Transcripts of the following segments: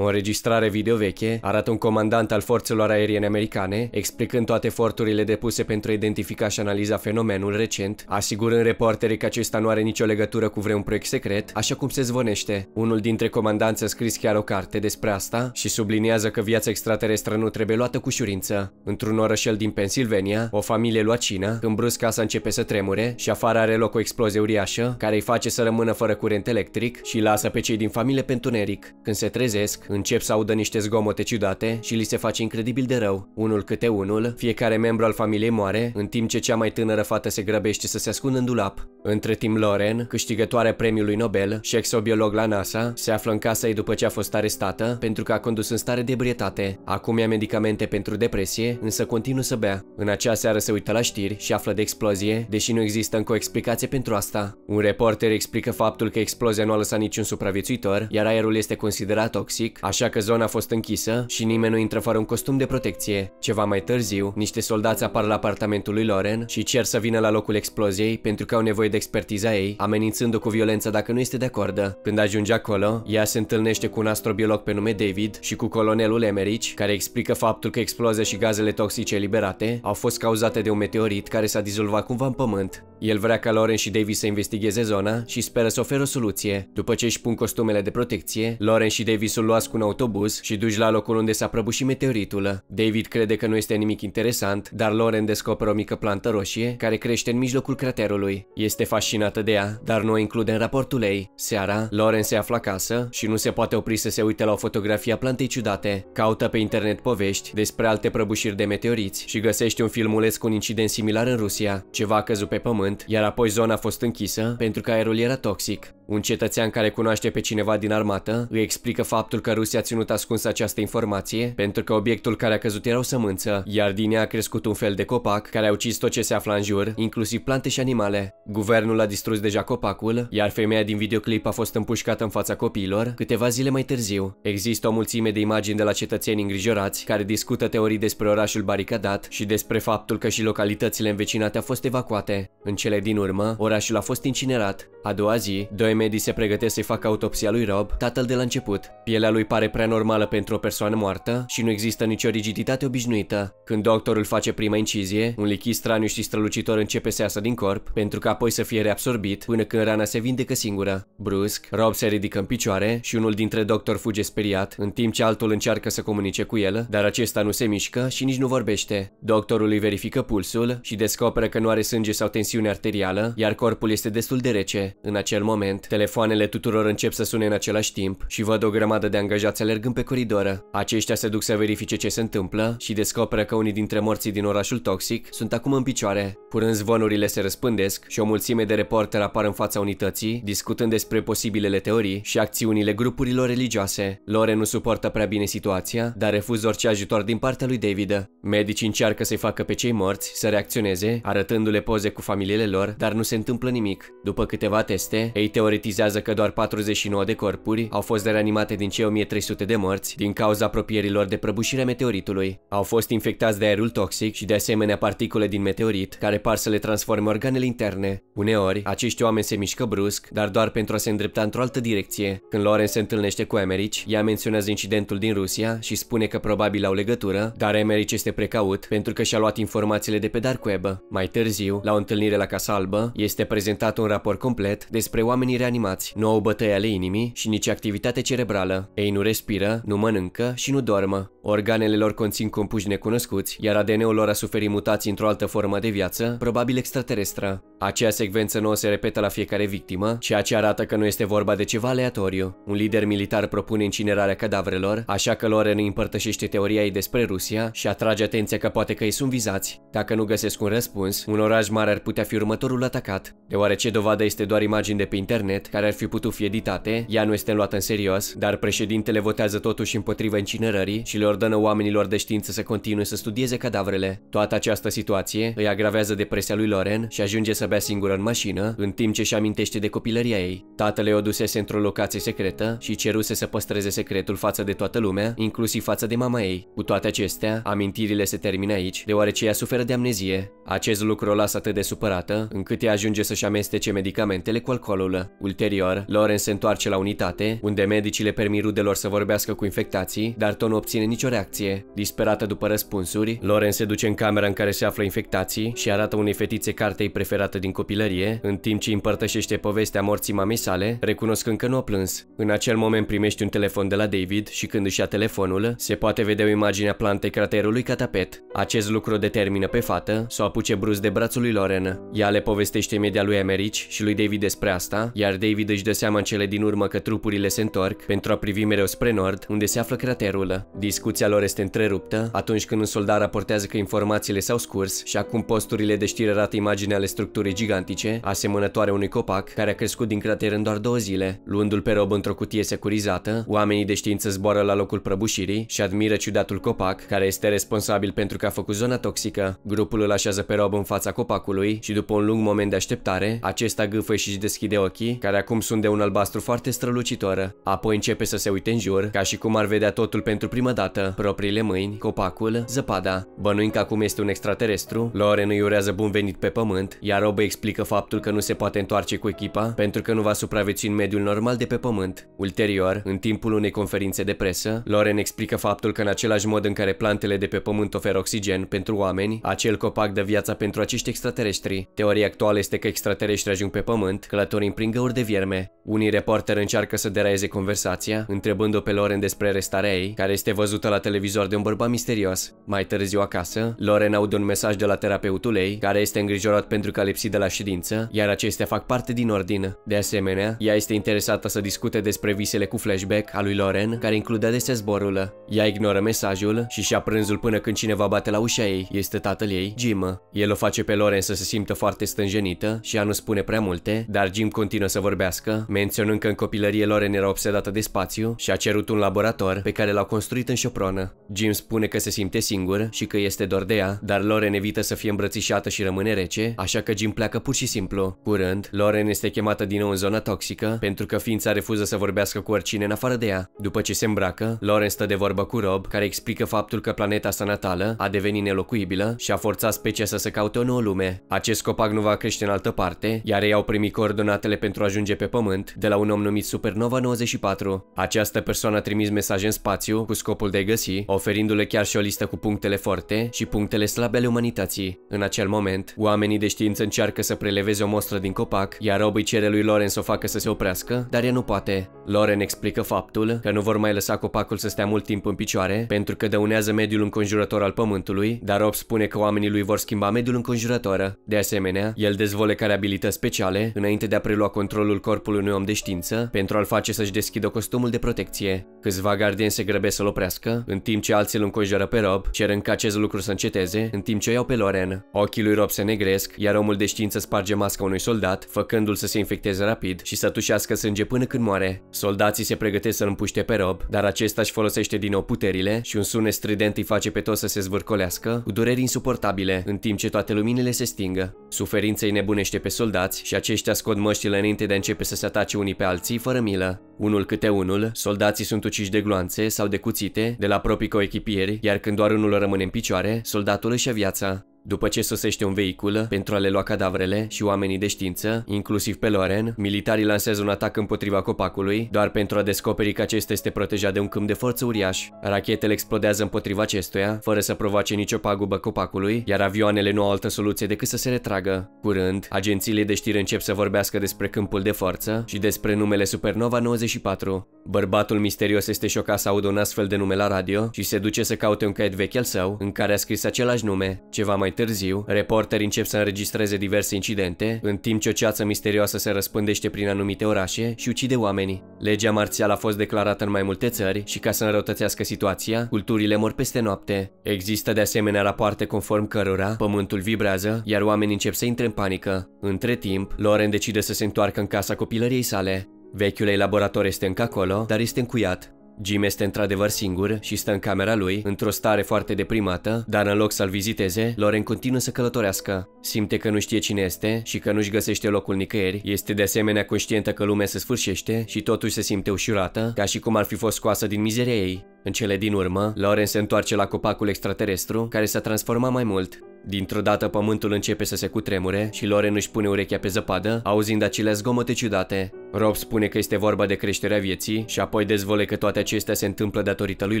O înregistrare video veche arată un comandant al forțelor aeriene americane, explicând toate eforturile depuse pentru a identifica și analiza fenomenul recent, asigurând reporterii că acesta nu are nicio legătură cu vreun proiect secret, așa cum se zvonește. Unul dintre comandanți a scris chiar o carte despre asta și subliniază că viața extraterestră nu trebuie luată cu ușurință. Într-un orășel din Pennsylvania, o familie lua cină, când brusc casa începe să tremure și afară are loc o explozie uriașă, care îi face să rămână fără curent electric și lasă pe cei din familie pentru neric. Când se trezesc, trezesc. Încep să audă niște zgomote ciudate și li se face incredibil de rău. Unul câte unul, fiecare membru al familiei moare, în timp ce cea mai tânără fată se grăbește să se ascundă în dulap. Între timp, Loren, câștigătoare premiului Nobel și exobiolog la NASA, se află în casa ei după ce a fost arestată pentru că a condus în stare de ebrietate. Acum ia medicamente pentru depresie, însă continuă să bea. În acea seară se uită la știri și află de explozie, deși nu există încă o explicație pentru asta. Un reporter explică faptul că explozia nu a lăsat niciun supraviețuitor, iar aerul este considerat toxic, așa că zona a fost închisă și nimeni nu intră fără un costum de protecție. Ceva mai târziu, niște soldați apar la apartamentul lui Loren și cer să vină la locul exploziei pentru că au nevoie de expertiza ei, amenințându-o cu violență dacă nu este de acordă. Când ajunge acolo, ea se întâlnește cu un astrobiolog pe nume David și cu colonelul Emerich, care explică faptul că explozia și gazele toxice eliberate au fost cauzate de un meteorit care s-a dizolvat cumva în pământ. El vrea ca Loren și David să investigheze zona și speră să oferă o soluție. După ce își pun costumele de protecție, Loren și David sunt luați cu un autobuz și duci la locul unde s-a prăbușit meteoritul. David crede că nu este nimic interesant, dar Loren descoperă o mică plantă roșie care crește în mijlocul craterului. Este este fascinată de ea, dar nu o include în raportul ei. Seara, Lauren se află acasă și nu se poate opri să se uite la o fotografie a plantei ciudate. Caută pe internet povești despre alte prăbușiri de meteoriți și găsește un filmuleț cu un incident similar în Rusia. Ceva a căzut pe pământ, iar apoi zona a fost închisă pentru că aerul era toxic. Un cetățean care cunoaște pe cineva din armată îi explică faptul că Rusia a ținut ascuns această informație pentru că obiectul care a căzut era o sămânță, iar din ea a crescut un fel de copac care a ucis tot ce se afla în jur, inclusiv plante și animale. Guvernul a distrus deja copacul, iar femeia din videoclip a fost împușcată în fața copiilor câteva zile mai târziu. Există o mulțime de imagini de la cetățeni îngrijorați care discută teorii despre orașul baricadat și despre faptul că și localitățile învecinate au fost evacuate. În cele din urmă, orașul a fost incinerat. A doua zi, doi medii se pregătesc să-i facă autopsia lui Rob, tatăl de la început. Pielea lui pare prea normală pentru o persoană moartă și nu există nicio rigiditate obișnuită. Când doctorul face prima incizie, un lichid straniu și strălucitor începe să iasă din corp, pentru că apoi să fie reabsorbit până când rana se vindecă singură. Brusc, Rob se ridică în picioare și unul dintre doctori fuge speriat, în timp ce altul încearcă să comunice cu el, dar acesta nu se mișcă și nici nu vorbește. Doctorul îi verifică pulsul și descoperă că nu are sânge sau tensiune arterială, iar corpul este destul de rece. În acel moment, Telefoanele tuturor încep să sune în același timp și văd o grămadă de angajați alergând pe coridoră. Aceștia se duc să verifice ce se întâmplă și descoperă că unii dintre morții din orașul toxic sunt acum în picioare. Curând zvonurile se răspândesc și o mulțime de reporteri apar în fața unității, discutând despre posibilele teorii și acțiunile grupurilor religioase. Lore nu suportă prea bine situația, dar refuză orice ajutor din partea lui David. Medicii încearcă să-i facă pe cei morți să reacționeze, arătându-le poze cu familiile lor, dar nu se întâmplă nimic. După câteva teste, ei teoretic Teoretizează că doar 49 de corpuri au fost reanimate din cei 1300 de morți din cauza apropierilor de prăbușirea meteoritului. Au fost infectați de aerul toxic și de asemenea particule din meteorit care par să le transforme organele interne. Uneori, acești oameni se mișcă brusc, dar doar pentru a se îndrepta într-o altă direcție. Când Loren se întâlnește cu Emerich, ea menționează incidentul din Rusia și spune că probabil au legătură, dar Emerich este precaut pentru că și-a luat informațiile de pe dark web. Mai târziu, la o întâlnire la Casa Albă, este prezentat un raport complet despre oamenii reanimați, nu au bătăi ale inimii și nici activitate cerebrală. Ei nu respiră, nu mănâncă și nu dormă. Organele lor conțin compuși necunoscuți, iar ADN-ul lor a suferit mutații într-o altă formă de viață, probabil extraterestră. Acea secvență nouă se repetă la fiecare victimă, ceea ce arată că nu este vorba de ceva aleatoriu. Un lider militar propune incinerarea cadavrelor, așa că Loren îi împărtășește teoria ei despre Rusia și atrage atenția că poate că ei sunt vizați. Dacă nu găsesc un răspuns, un oraș mare ar putea fi următorul atacat. Deoarece dovada este doar imagini de pe internet, internet care ar fi putut fi editate, ea nu este luată în serios, dar președintele votează totuși împotriva incinerării și le ordonă oamenilor de știință să continue să studieze cadavrele. Toată această situație îi agravează depresia lui Loren și ajunge să bea singură în mașină, în timp ce își amintește de copilăria ei. Tatăl o dusese într-o locație secretă și ceruse să păstreze secretul față de toată lumea, inclusiv față de mama ei. Cu toate acestea, amintirile se termină aici, deoarece ea suferă de amnezie. Acest lucru o lasă atât de supărată, încât ea ajunge să-și amestece medicamentele cu alcoolul. Ulterior, Loren se întoarce la unitate, unde medicii le permit rudelor să vorbească cu infectații, dar tot nu obține nicio reacție. Disperată după răspunsuri, Loren se duce în camera în care se află infectații și arată unei fetițe cartei preferată din copilărie, în timp ce împărtășește povestea morții mamei sale, recunoscând că nu a plâns. În acel moment primește un telefon de la David și când își ia telefonul, se poate vedea o imagine a plantei craterului ca tapet. Acest lucru determină pe fată să o apuce brusc de brațul lui Loren. Ea le povestește imediat lui Americi și lui David despre asta, iar iar David își dă seama în cele din urmă că trupurile se întorc pentru a privi mereu spre nord, unde se află craterul. Discuția lor este întreruptă atunci când un soldat raportează că informațiile s-au scurs și acum posturile de știre arată imagini ale structurii gigantice, asemănătoare unui copac, care a crescut din crater în doar două zile. Luându-l pe rob într-o cutie securizată, oamenii de știință zboară la locul prăbușirii și admiră ciudatul copac, care este responsabil pentru că a făcut zona toxică. Grupul îl așează pe rob în fața copacului și după un lung moment de așteptare, acesta gâfă și își deschide ochii, care acum sunt de un albastru foarte strălucitor. Apoi începe să se uite în jur, ca și cum ar vedea totul pentru prima dată, propriile mâini, copacul, zăpada. Bănuind că acum este un extraterestru, Loren îi urează bun venit pe pământ, iar Rob explică faptul că nu se poate întoarce cu echipa pentru că nu va supraviețui în mediul normal de pe pământ. Ulterior, în timpul unei conferințe de presă, Loren explică faptul că în același mod în care plantele de pe pământ oferă oxigen pentru oameni, acel copac dă viața pentru acești extraterestri. Teoria actuală este că extraterestri ajung pe pământ, călătorind prin găuri trupuri de vierme. Unii reporteri încearcă să deraieze conversația, întrebând-o pe Loren despre restarea ei, care este văzută la televizor de un bărbat misterios. Mai târziu acasă, Loren aude un mesaj de la terapeutul ei, care este îngrijorat pentru că a lipsit de la ședință, iar acestea fac parte din ordin. De asemenea, ea este interesată să discute despre visele cu flashback a lui Loren, care include adesea zborul. Ea ignoră mesajul și și-a prânzul până când cineva bate la ușa ei. Este tatăl ei, Jim. El o face pe Loren să se simtă foarte stânjenită și ea nu spune prea multe, dar Jim continuă să vorbească, menționând că în copilărie Loren era obsedată de spațiu și a cerut un laborator pe care l-au construit în șopronă. Jim spune că se simte singur și că este dor de ea, dar Loren evită să fie îmbrățișată și rămâne rece, așa că Jim pleacă pur și simplu. Curând, Loren este chemată din nou în zona toxică pentru că ființa refuză să vorbească cu oricine în afară de ea. După ce se îmbracă, Loren stă de vorbă cu Rob, care explică faptul că planeta sa natală a devenit nelocuibilă și a forțat specia să se caute o nouă lume. Acest copac nu va crește în altă parte, iar ei au primit coordonatele pentru pentru a ajunge pe Pământ de la un om numit Supernova 94. Această persoană a trimis mesaje în spațiu cu scopul de a găsi, oferindu-le chiar și o listă cu punctele forte și punctele slabe ale umanității. În acel moment, oamenii de știință încearcă să preleveze o mostră din copac, iar Robbie cere lui Loren să o facă să se oprească, dar ea nu poate. Loren explică faptul că nu vor mai lăsa copacul să stea mult timp în picioare, pentru că dăunează mediul înconjurător al pământului, dar Rob spune că oamenii lui vor schimba mediul înconjurător. De asemenea, el dezvole care abilități speciale înainte de a prelua controlul controlul corpului unui om de știință pentru a-l face să-și deschidă costumul de protecție. Câțiva gardieni se grăbesc să-l oprească, în timp ce alții îl înconjoară pe Rob, cerând ca acest lucru să înceteze, în timp ce o iau pe Loren. Ochii lui Rob se negresc, iar omul de știință sparge masca unui soldat, făcându-l să se infecteze rapid și să tușească sânge până când moare. Soldații se pregătesc să-l împuște pe Rob, dar acesta își folosește din nou puterile și un sunet strident îi face pe toți să se zvârcolească, cu dureri insuportabile, în timp ce toate luminile se stingă. Suferința îi nebunește pe soldați și aceștia scot măștile înainte înainte de a începe să se atace unii pe alții fără milă. Unul câte unul, soldații sunt uciși de gloanțe sau de cuțite de la proprii coechipieri, iar când doar unul rămâne în picioare, soldatul își ia viața. După ce sosește un vehicul pentru a le lua cadavrele și oamenii de știință, inclusiv pe Loren, militarii lansează un atac împotriva copacului, doar pentru a descoperi că acesta este protejat de un câmp de forță uriaș. Rachetele explodează împotriva acestuia, fără să provoace nicio pagubă copacului, iar avioanele nu au altă soluție decât să se retragă. Curând, agențiile de știri încep să vorbească despre câmpul de forță și despre numele Supernova 94. Bărbatul misterios este șocat să audă un astfel de nume la radio și se duce să caute un caiet vechi al său, în care a scris același nume. Ceva mai mai târziu, reporterii încep să înregistreze diverse incidente, în timp ce o ceață misterioasă se răspândește prin anumite orașe și ucide oamenii. Legea marțială a fost declarată în mai multe țări și ca să înrăutățească situația, culturile mor peste noapte. Există de asemenea rapoarte conform cărora pământul vibrează, iar oamenii încep să intre în panică. Între timp, Loren decide să se întoarcă în casa copilăriei sale. Vechiul ei laborator este încă acolo, dar este încuiat. Jim este într-adevăr singur și stă în camera lui, într-o stare foarte deprimată, dar în loc să-l viziteze, Loren continuă să călătorească. Simte că nu știe cine este și că nu-și găsește locul nicăieri, este de asemenea conștientă că lumea se sfârșește și totuși se simte ușurată, ca și cum ar fi fost scoasă din mizeria ei. În cele din urmă, Loren se întoarce la copacul extraterestru, care s-a transformat mai mult. Dintr-o dată pământul începe să se cutremure și Loren își pune urechea pe zăpadă, auzind acele zgomote ciudate. Rob spune că este vorba de creșterea vieții și apoi dezvole că toate acestea se întâmplă datorită lui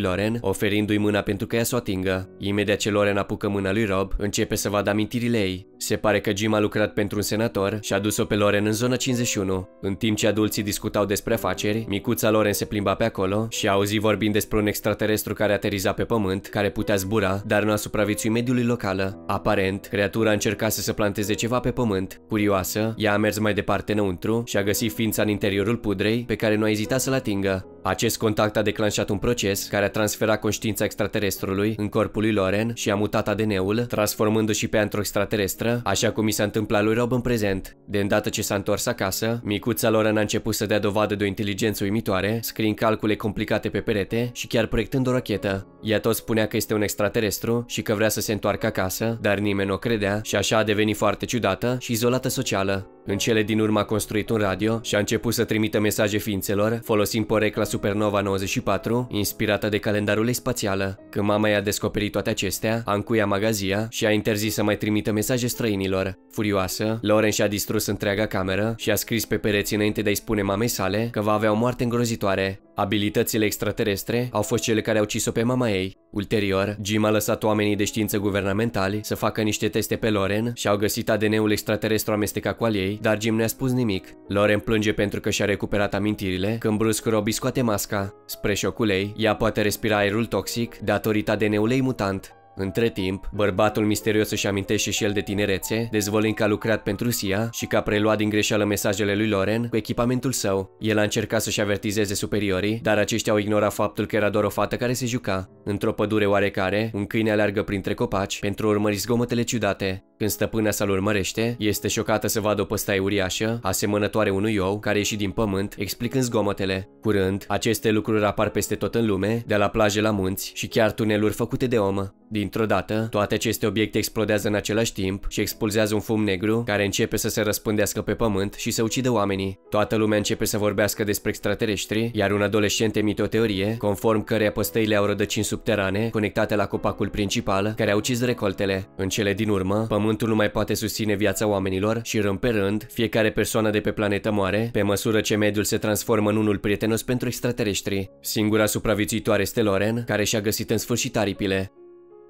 Loren, oferindu-i mâna pentru că ea să o atingă. Imediat ce Loren apucă mâna lui Rob, începe să vadă amintirile ei. Se pare că Jim a lucrat pentru un senator și a dus-o pe Loren în zona 51. În timp ce adulții discutau despre afaceri, micuța Loren se plimba pe acolo și a auzi vorbind despre un extraterestru care ateriza pe pământ, care putea zbura, dar nu a supraviețuit mediului local. Aparent, creatura încercat să se planteze ceva pe pământ. Curioasă, ea a mers mai departe înăuntru și a găsit ființa în interiorul pudrei, pe care nu a ezitat să-l atingă. Acest contact a declanșat un proces care a transferat conștiința extraterestrului în corpul lui Loren și a mutat ADN-ul, transformându-o și pe într-o extraterestră, așa cum i s-a întâmplat lui Rob în prezent. De îndată ce s-a întors acasă, micuța Loren a început să dea dovadă de o inteligență uimitoare, scriind calcule complicate pe perete și chiar proiectând o rachetă. Ea tot spunea că este un extraterestru și că vrea să se întoarcă acasă, dar nimeni nu o credea și așa a devenit foarte ciudată și izolată socială. În cele din urmă a construit un radio și a început să trimită mesaje ființelor, folosind porecla Supernova 94, inspirată de calendarul ei spațială. Când mama i-a descoperit toate acestea, a încuia magazia și a interzis să mai trimită mesaje străinilor. Furioasă, Lauren și-a distrus întreaga cameră și a scris pe pereți înainte de a-i spune mamei sale că va avea o moarte îngrozitoare. Abilitățile extraterestre au fost cele care au ucis-o pe mama ei. Ulterior, Jim a lăsat oamenii de știință guvernamentali să facă niște teste pe Loren și au găsit ADN-ul extraterestru amestecat cu al ei, dar Jim nu a spus nimic. Loren plânge pentru că și-a recuperat amintirile când brusc Robbie scoate masca. Spre șocul ei, ea poate respira aerul toxic datorită ADN-ului mutant. Între timp, bărbatul misterios își amintește și el de tinerețe, dezvăluind că a lucrat pentru SIA și că a preluat din greșeală mesajele lui Loren cu echipamentul său. El a încercat să-și avertizeze superiorii, dar aceștia au ignorat faptul că era doar o fată care se juca. Într-o pădure oarecare, un câine aleargă printre copaci pentru a urmări zgomotele ciudate. Când stăpâna sa-l urmărește, este șocată să vadă o păstai uriașă, asemănătoare unui ou, care ieși din pământ, explicând zgomotele. Curând, aceste lucruri apar peste tot în lume, de la plaje la munți și chiar tuneluri făcute de omă. Dintr-o dată, toate aceste obiecte explodează în același timp și expulzează un fum negru care începe să se răspândească pe pământ și să ucidă oamenii. Toată lumea începe să vorbească despre extraterestri, iar un adolescent emite o teorie conform căreia păstăile au rădăcini subterane conectate la copacul principal care au ucis recoltele. În cele din urmă, pământul pământul nu mai poate susține viața oamenilor și rând pe rând, fiecare persoană de pe planetă moare, pe măsură ce mediul se transformă în unul prietenos pentru extraterestri. Singura supraviețuitoare este Loren, care și-a găsit în sfârșit aripile.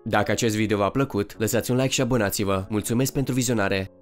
Dacă acest video v-a plăcut, lăsați un like și abonați-vă. Mulțumesc pentru vizionare!